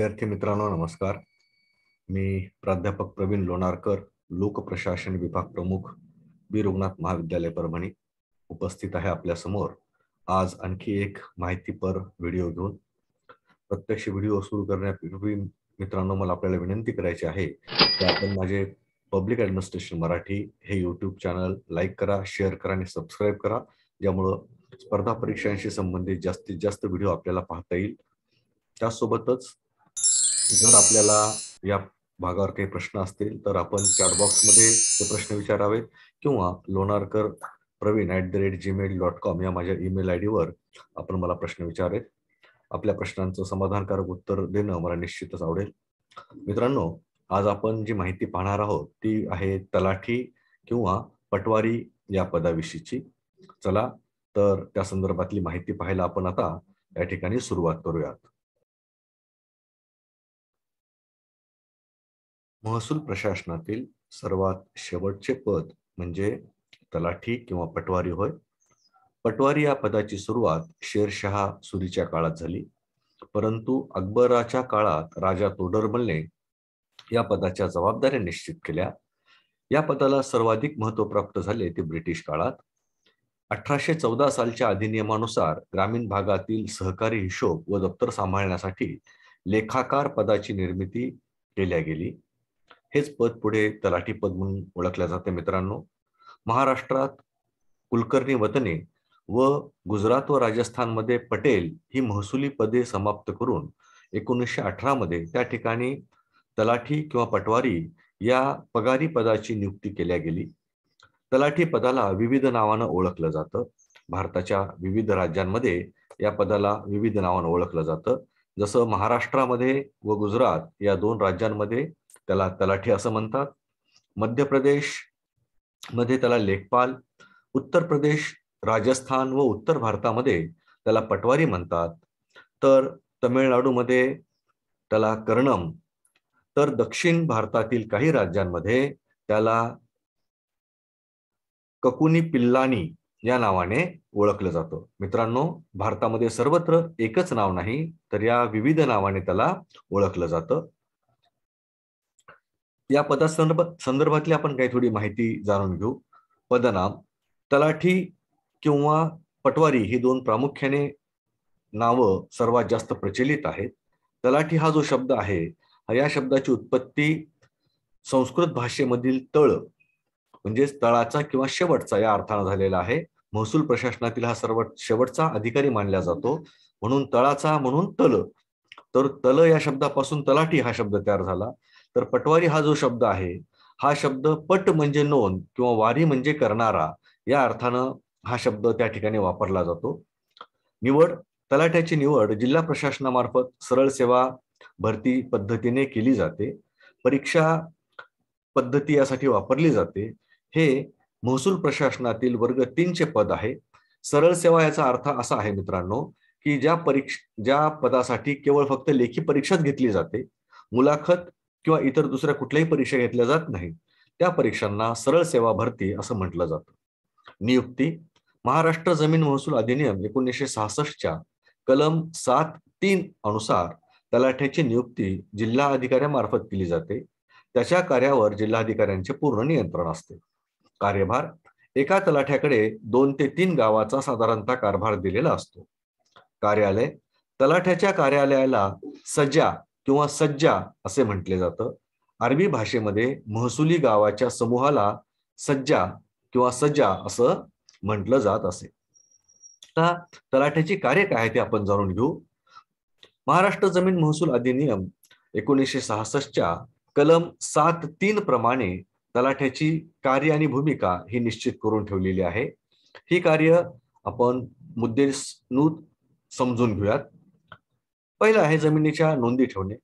विद्यार्थी मित्रांनो नमस्कार मी प्राध्यापक प्रवीण लोणारकर लोकप्रशासन विभाग प्रमुख बी रुग्णाथ महाविद्यालय परभणी उपस्थित आहे आपल्यासमोर आज आणखी एक माहितीपर व्हिडिओ घेऊन प्रत्यक्ष व्हिडिओ सुरू करण्यापूर्वी मित्रांनो मला आपल्याला विनंती करायची आहे की आपण माझे पब्लिक ऍडमिनिस्ट्रेशन मराठी हे यूट्यूब चॅनल लाईक करा शेअर करा आणि सबस्क्राईब करा ज्यामुळं स्पर्धा परीक्षांशी संबंधित जास्तीत जास्त व्हिडिओ आपल्याला पाहता येईल त्यासोबतच जर आपल्याला या भागावर काही प्रश्न असतील तर आपण चॅटबॉक्समध्ये ते प्रश्न विचारावेत किंवा Lonarkar Praveen at the rate Gmail dot com या माझ्या ईमेल आय डीवर आपण मला प्रश्न विचारेत आपल्या प्रश्नांचं समाधानकारक उत्तर देणं मला निश्चितच आवडेल मित्रांनो आज आपण जी माहिती पाहणार आहोत ती आहे तलाठी किंवा पटवारी या पदाविषयीची चला तर त्या संदर्भातली माहिती पाहायला आपण आता या ठिकाणी सुरुवात करूयात महसूल प्रशासनातील सर्वात शेवटचे पद म्हणजे तलाठी किंवा पटवारी होय पटवारी या पदाची सुरुवात शेरशहा सुरीच्या काळात झाली परंतु अकबराच्या काळात राजा तोडरमलने या पदाच्या जबाबदाऱ्या निश्चित केल्या या पदाला सर्वाधिक महत्व प्राप्त झाले ते ब्रिटिश काळात अठराशे चौदा सालच्या अधिनियमानुसार ग्रामीण भागातील सहकारी हिशोब व दप्तर सांभाळण्यासाठी लेखाकार पदाची निर्मिती केल्या गेली हेच पद पुढे तलाठी पद म्हणून ओळखले जाते मित्रांनो महाराष्ट्रात कुलकर्णी वतने व गुजरात व राजस्थानमध्ये पटेल ही महसुली पदे समाप्त करून एकोणीसशे अठरामध्ये त्या ठिकाणी तलाठी किंवा पटवारी या पगारी पदाची नियुक्ती केल्या गेली तलाठी पदाला विविध नावानं ओळखलं जातं भारताच्या विविध राज्यांमध्ये या पदाला विविध नावानं ओळखलं जातं जसं महाराष्ट्रामध्ये व गुजरात या दोन राज्यांमध्ये त्याला तलाठी असं म्हणतात मध्य प्रदेश मध्ये त्याला लेखपाल उत्तर प्रदेश राजस्थान व उत्तर भारतामध्ये त्याला पटवारी म्हणतात तर तमिळनाडूमध्ये त्याला कर्णम तर दक्षिण भारतातील काही राज्यांमध्ये त्याला ककुनी पिल्लानी या नावाने ओळखलं जातं मित्रांनो भारतामध्ये सर्वत्र एकच नाव नाही तर या विविध नावाने त्याला ओळखलं जातं या पदासंदर्भ संदर्भातली आपण काही थोडी माहिती जाणून घेऊ पदनाम तलाठी किंवा पटवारी ही दोन प्रामुख्याने नावं सर्वात जास्त प्रचलित आहेत तलाठी हा जो शब्द आहे या शब्दाची उत्पत्ती संस्कृत भाषेमधील तळ म्हणजेच तळाचा किंवा शेवटचा या अर्थानं झालेला आहे महसूल प्रशासनातील हा सर्व शेवटचा अधिकारी मानला जातो म्हणून तळाचा म्हणून तल तर तल या शब्दापासून तलाठी हा शब्द तयार झाला तर पटवारी हा जो शब्द आहे हा शब्द पट म्हणजे नोंद किंवा वारी म्हणजे करणारा या अर्थानं हा शब्द त्या ठिकाणी वापरला जातो निवड तलाठ्याची निवड जिल्हा प्रशासनामार्फत सरळ सेवा भरती पद्धतीने केली जाते परीक्षा पद्धती यासाठी वापरली जाते हे महसूल प्रशासनातील वर्ग तीनचे पद आहे सरळ सेवा याचा अर्थ असा आहे मित्रांनो की ज्या परीक्षा ज्या पदासाठी केवळ फक्त लेखी परीक्षाच घेतली जाते मुलाखत किंवा इतर दुसऱ्या कुठल्याही परीक्षा घेतल्या जात नाही त्या परीक्षांना सरळ सेवा भरती असं म्हटलं जातं नियुक्ती महाराष्ट्र जमीन महसूल अधिनियम एकोणीसशे सहासष्टच्या कलम सात तीन अनुसार तलाठ्याची नियुक्ती जिल्हा अधिकाऱ्यामार्फत केली जाते त्याच्या कार्यावर जिल्हाधिकाऱ्यांचे पूर्ण नियंत्रण असते कार्यभार एका तलाठ्याकडे दोन ते तीन गावाचा साधारणतः कारभार दिलेला असतो कार्यालय तलाठ्याच्या कार्यालयाला सज्जा किंवा सज्जा असे म्हटले जातं अरबी भाषेमध्ये महसुली गावाच्या समूहाला सज्जा किंवा सज्जा असं म्हटलं जात असे आता तलाठ्याची कार्य काय ते आपण जाणून घेऊ महाराष्ट्र जमीन महसूल अधिनियम एकोणीसशे सहासष्टच्या कलम सात तीन प्रमाणे तलाठ्याची कार्य आणि भूमिका ही निश्चित करून ठेवलेली आहे ही कार्य आपण मुद्दे समजून घेऊयात पहिलं आहे जमिनीच्या नोंदी ठेवणे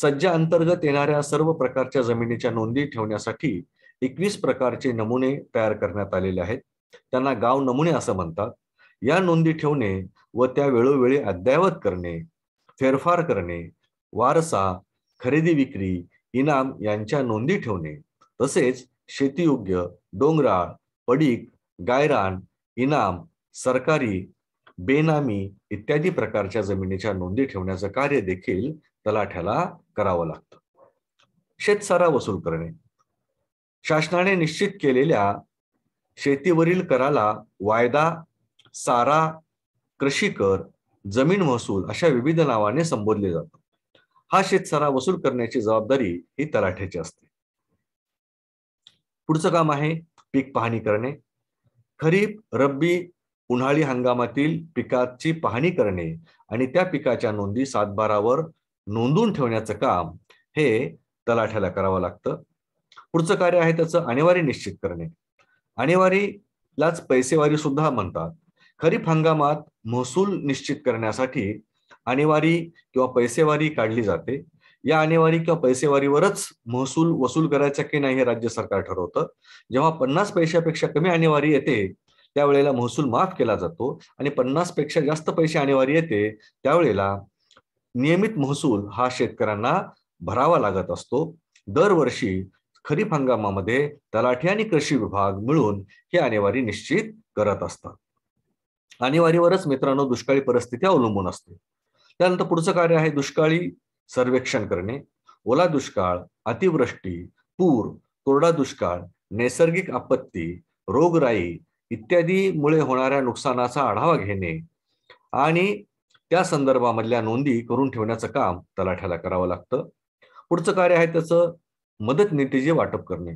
सज्जा अंतर्गत येणाऱ्या सर्व प्रकारच्या जमिनीच्या नोंदी ठेवण्यासाठी एकवीस प्रकारचे नमुने तयार करण्यात आलेले आहेत त्यांना गाव नमुने असं म्हणतात या नोंदी ठेवणे व त्या वेळोवेळी अद्ययावत करणे फेरफार करणे वारसा खरेदी विक्री इनाम यांच्या नोंदी ठेवणे तसेच शेतीयोग्य डोंगराळ पडीक गायरान इनाम सरकारी बेनामी इत्यादी प्रकारच्या जमिनीच्या नोंदी ठेवण्याचं कार्य देखील तलाठ्याला करावं लागतं शेतसारा वसूल करणे शासनाने निश्चित केलेल्या शेतीवरील कराला वायदा सारा कृषी कर जमीन महसूल अशा विविध नावाने संबोधले जातात हा शेतसारा वसूल करण्याची जबाबदारी ही तलाठ्याची असते पुढचं काम आहे पीक पाहणी करणे खरीप रब्बी उन्हाळी हंगामातील पिकाची पाहणी करणे आणि त्या पिकाच्या नोंदी सातबारावर नोंदून ठेवण्याचं काम हे तलाठ्याला करावं लागतं पुढचं कार्य आहे त्याचं आणेवारी निश्चित करणे आणेवारीलाच पैसेवारी सुद्धा म्हणतात खरीप हंगामात महसूल निश्चित करण्यासाठी आणेवारी किंवा पैसेवारी काढली जाते या अनिवारी किंवा पैसेवारीवरच महसूल वसूल करायचा की नाही हे राज्य सरकार ठरवतं जेव्हा पन्नास पैशापेक्षा कमी आणेवारी येते त्यावेळेला महसूल माफ केला जातो आणि पन्नास पेक्षा जास्त पैसे अनिवार्य येते त्यावेळेला नियमित महसूल हा शेतकऱ्यांना भरावा लागत असतो दरवर्षी खरीप हंगामामध्ये तलाठी आणि कृषी विभाग मिळून हे अनिवार्य निश्चित करत असतात अनिवार्यवरच मित्रांनो दुष्काळी परिस्थिती अवलंबून असते त्यानंतर पुढचं कार्य आहे दुष्काळी सर्वेक्षण करणे ओला दुष्काळ अतिवृष्टी पूर कोरडा दुष्काळ नैसर्गिक आपत्ती रोगराई इत्यादीमुळे होणाऱ्या नुकसानाचा आढावा घेणे आणि त्या संदर्भामधल्या नोंदी करून ठेवण्याचं काम तलाठ्याला करावं लागतं पुढचं कार्य आहे त्याचं मदत निधीचे वाटप करणे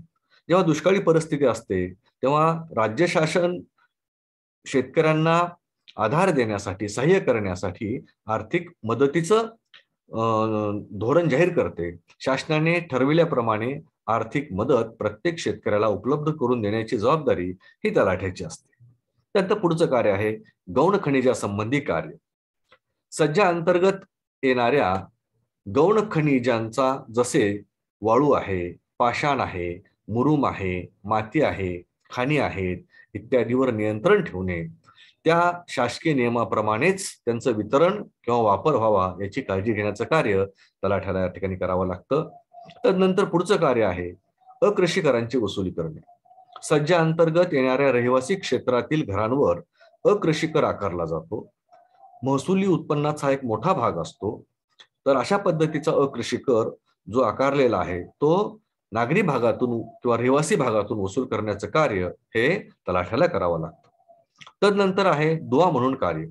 जेव्हा दुष्काळी परिस्थिती असते तेव्हा राज्य शासन शेतकऱ्यांना आधार देण्यासाठी सहाय्य करण्यासाठी आर्थिक मदतीचं धोरण जाहीर करते शासनाने ठरविल्याप्रमाणे आर्थिक मदत प्रत्येक शेतकऱ्याला उपलब्ध करून देण्याची जबाबदारी ही तलाठ्याची असते त्यानंतर पुढचं कार्य आहे गौण खनिजासंबंधी कार्य सज्जा अंतर्गत येणाऱ्या गौण खनिजांचा जसे वाळू आहे पाषाण आहे मुरुम आहे माती आहे खाणी आहेत इत्यादीवर नियंत्रण ठेवणे त्या शासकीय नियमाप्रमाणेच त्यांचं वितरण किंवा वापर व्हावा याची काळजी घेण्याचं कार्य तलाठ्याला या ठिकाणी करावं लागतं तर नंतर पुढचं कार्य आहे अकृषीकरांची वसुली करणे सज्जा अंतर्गत येणाऱ्या रहिवासी क्षेत्रातील घरांवर अकृषी कर आकारला जातो महसुली उत्पन्नाचा एक मोठा भाग असतो तर अशा पद्धतीचा अकृषी कर जो आकारलेला आहे तो नागरी भागातून किंवा रहिवासी भागातून वसूल करण्याचं कार्य हे तलाठ्याला करावं लागतं तदनंतर आहे दुवा म्हणून कार्य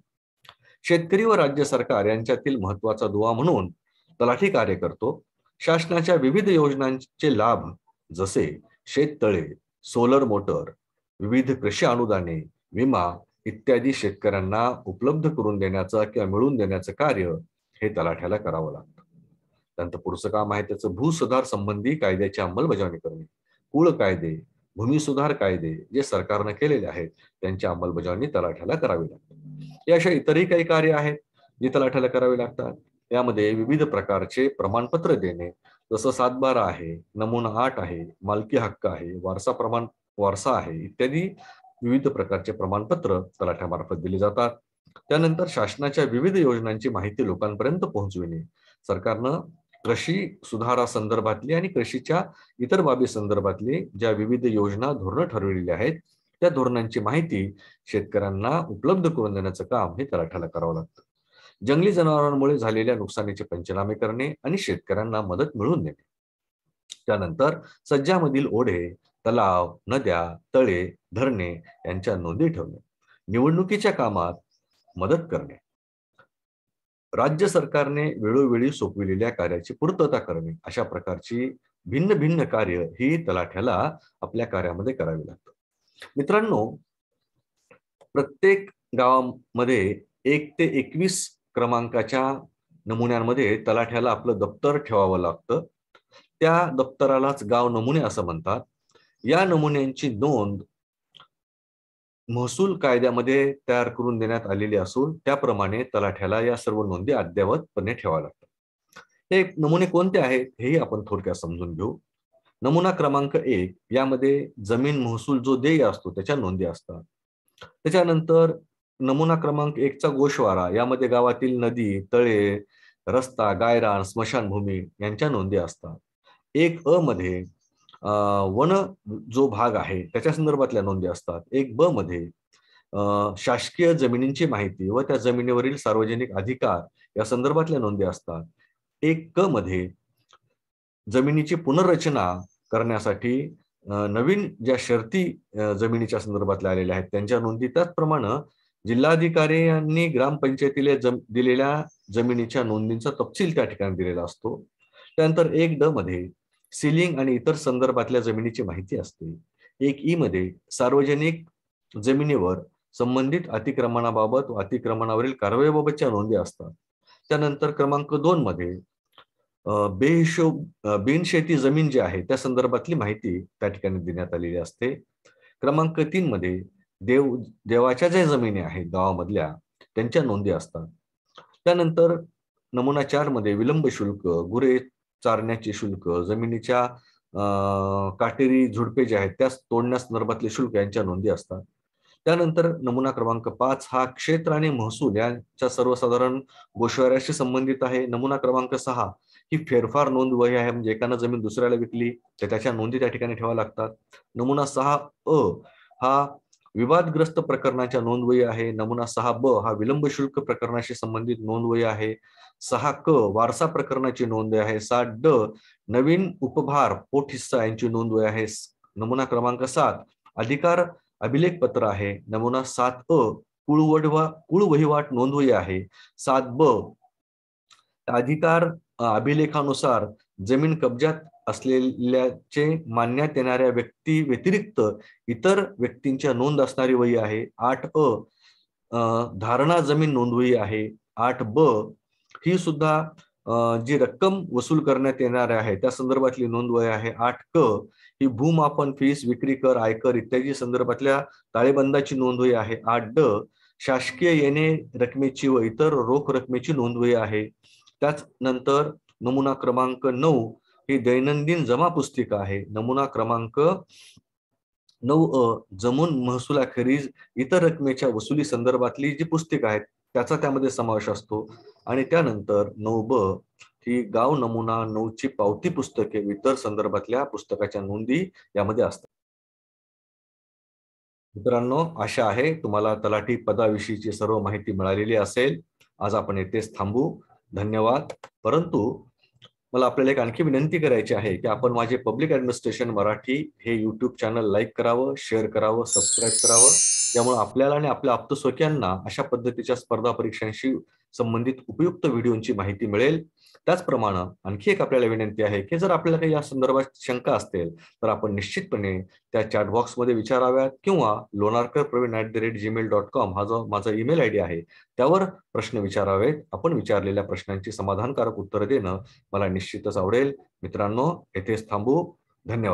शेतकरी व राज्य सरकार यांच्यातील महत्वाचा दुवा म्हणून तलाठी कार्य करतो शासनाच्या विविध योजनांचे लाभ जसे शेततळे सोलर मोटर विविध कृषी अनुदाने विमा इत्यादी शेतकऱ्यांना उपलब्ध करून देण्याचं किंवा मिळवून देण्याचं कार्य हे तलाठ्याला करावं लागतं त्यानंतर पुढचं काम आहे त्याचं भूसुधार संबंधी कायद्याची अंमलबजावणी करणे कुळ कायदे भूमी सुधार कायदे जे सरकारनं केलेले आहेत त्यांची अंमलबजावणी तलाठ्याला करावी लागते हे अशा इतरही काही कार्य आहेत जी तलाठ्याला करावी लागतात त्यामध्ये विविध प्रकारचे प्रमाणपत्र देणे जसं सातबारा आहे नमुना आठ आहे मालकी हक्क आहे वारसा प्रमाण वारसा आहे इत्यादी विविध प्रकारचे प्रमाणपत्र तलाठ्यामार्फत दिले जातात त्यानंतर शासनाच्या विविध योजनांची माहिती लोकांपर्यंत पोहोचविणे सरकारनं कृषी सुधारा संदर्भातली आणि कृषीच्या इतर बाबी संदर्भातली ज्या विविध योजना धोरणं ठरविलेली आहेत त्या धोरणांची माहिती शेतकऱ्यांना उपलब्ध करून देण्याचं काम हे तलाठ्याला करावं लागतं जंगली जनावरांमुळे झालेल्या नुकसानीचे पंचनामे करणे आणि शेतकऱ्यांना मदत मिळवून देणे त्यानंतर सज्जामधील ओढे तलाव नद्या तळे धरणे यांच्या नोंदी ठेवणे निवडणुकीच्या कामात मदत करणे राज्य सरकारने वेळोवेळी सोपविलेल्या कार्याची पूर्तता करणे अशा प्रकारची भिन्न भिन्न कार्य ही तलाठ्याला आपल्या कार्यामध्ये करावी लागतं मित्रांनो प्रत्येक गावामध्ये एक ते एकवीस क्रमांकाच्या नमुन्यांमध्ये तलाठ्याला आपलं दप्तर ठेवावं लागतं त्या दप्तरालाच गाव नमुने असं म्हणतात या नमुन्यांची नोंद महसूल कायद्यामध्ये तयार करून देण्यात आलेली असून त्याप्रमाणे तलाठ्याला या सर्व नोंदी अद्ययावतपणे ठेवाव्या लागतात हे नमुने कोणते आहेत हेही आपण थोडक्यात समजून घेऊ नमुना क्रमांक एक यामध्ये जमीन महसूल जो देय असतो त्याच्या नोंदी असतात त्याच्यानंतर नमुना क्रमांक चा गोशवारा यामध्ये गावातील नदी तळे रस्ता गायरान स्मशानभूमी यांच्या नोंदी असतात एक अ मध्ये वन जो भाग आहे त्याच्या संदर्भातल्या नोंदी असतात एक ब मध्ये शासकीय जमिनींची माहिती व त्या जमिनीवरील सार्वजनिक अधिकार या संदर्भातल्या नोंदी असतात एक क मध्ये जमिनीची पुनर्रचना करण्यासाठी नवीन ज्या शर्ती जमिनीच्या संदर्भातल्या आलेल्या आहेत त्यांच्या नोंदी त्याचप्रमाणे जिल्हाधिकारी यांनी ग्रामपंचायतीला जम दिलेल्या जमिनीच्या नोंदींचा तपशील त्या ठिकाणी दिलेला असतो त्यानंतर एक ड मध्ये सिलिंग आणि इतर संदर्भातल्या जमिनीची माहिती असते एक ई मध्ये सार्वजनिक जमिनीवर संबंधित अतिक्रमणाबाबत व अतिक्रमणावरील कारवाईबाबतच्या नोंदी असतात त्यानंतर क्रमांक दोन मध्ये बेहिशोब बिनशेती जमीन जी आहे त्या संदर्भातली माहिती त्या ठिकाणी देण्यात आलेली असते क्रमांक तीन मध्ये देव देवाच्या ज्या जमिनी आहेत गावामधल्या त्यांच्या नोंदी असतात त्यानंतर नमुना चार मध्ये विलंब शुल्क गुरे चारण्याचे शुल्क जमिनीच्या काटेरी झुडपे जे आहेत त्यास तोडण्यासंदर्भातले शुल्क यांच्या नोंदी असतात त्यानंतर नमुना क्रमांक पाच हा क्षेत्र आणि महसूल यांच्या सर्वसाधारण गोशवाऱ्याशी संबंधित आहे नमुना क्रमांक सहा ही फेरफार नोंद वही आहे म्हणजे एकानं जमीन दुसऱ्याला विकली तर त्याच्या नोंदी त्या ठिकाणी ठेवा लागतात नमुना सहा अ हा विवादग्रस्त प्रकरणाच्या नोंदवही आहे नमुना सहा ब हा विलंब शुल्क प्रकरणाशी संबंधित नोंदवही आहे सहा क वारसा प्रकरणाची नोंद आहे सात ड नवीन उपभार पोट हिस्सा यांची नोंदवही आहे नमुना क्रमांक सात अधिकार अभिलेख पत्र आहे नमुना सात अ कुळवडवा कुळ वहिवाट नोंदवही आहे सात ब अधिकार अभिलेखानुसार जमीन कब्जात असलेल्याचे मानण्यात येणाऱ्या व्यक्ती व्यतिरिक्त इतर व्यक्तींच्या नोंद असणारी वही आहे आठ अ धारणा जमीन नोंदवही आहे आठ ब ही सुद्धा जी रक्कम वसूल करण्यात येणार आहे त्या संदर्भातली नोंदवही आहे आठ क ही भूमापन फीस विक्री कर आयकर इत्यादी संदर्भातल्या ताळेबंदाची नोंदवही आहे आठ ड शासकीय येणे रकमेची व इतर रोख रकमेची नोंदवही आहे त्याच नंतर नमुना क्रमांक नऊ ही दैनंदिन जमा पुस्तिका आहे नमुना क्रमांक नऊ अ जमून अखेरीज इतर रकमेच्या वसुली संदर्भातली जी पुस्तिका आहेत त्याचा त्यामध्ये समावेश असतो आणि त्यानंतर नऊ ब ही गाव नमुना नऊची पावती पुस्तके इतर संदर्भातल्या पुस्तकाच्या नोंदी यामध्ये असतात मित्रांनो आशा आहे तुम्हाला तलाठी पदाविषयीची सर्व माहिती मिळालेली असेल आज आपण येथेच थांबू धन्यवाद परंतु मला आपल्याला एक आणखी विनंती करायची आहे की आपण माझे पब्लिक ऍडमिनिस्ट्रेशन मराठी हे युट्यूब चॅनल लाईक करावं शेअर करावं सबस्क्राईब करावं त्यामुळे आपल्याला आणि आपल्या आप्तस्वकीयांना अशा पद्धतीच्या स्पर्धा परीक्षांशी संबंधित उपयुक्त व्हिडिओंची माहिती मिळेल त्याचप्रमाणे आणखी एक आपल्याला विनंती आहे की जर आपल्याला काही या संदर्भात शंका असतील तर आपण निश्चितपणे त्या चॅटबॉक्समध्ये विचाराव्यात किंवा Lonarkar Praveen at the rate Gmail dot com हा जो माझा ईमेल आय आहे त्यावर प्रश्न विचारावेत आपण विचारलेल्या प्रश्नांची समाधानकारक उत्तरं देणं मला निश्चितच आवडेल मित्रांनो येथेच थांबू धन्यवाद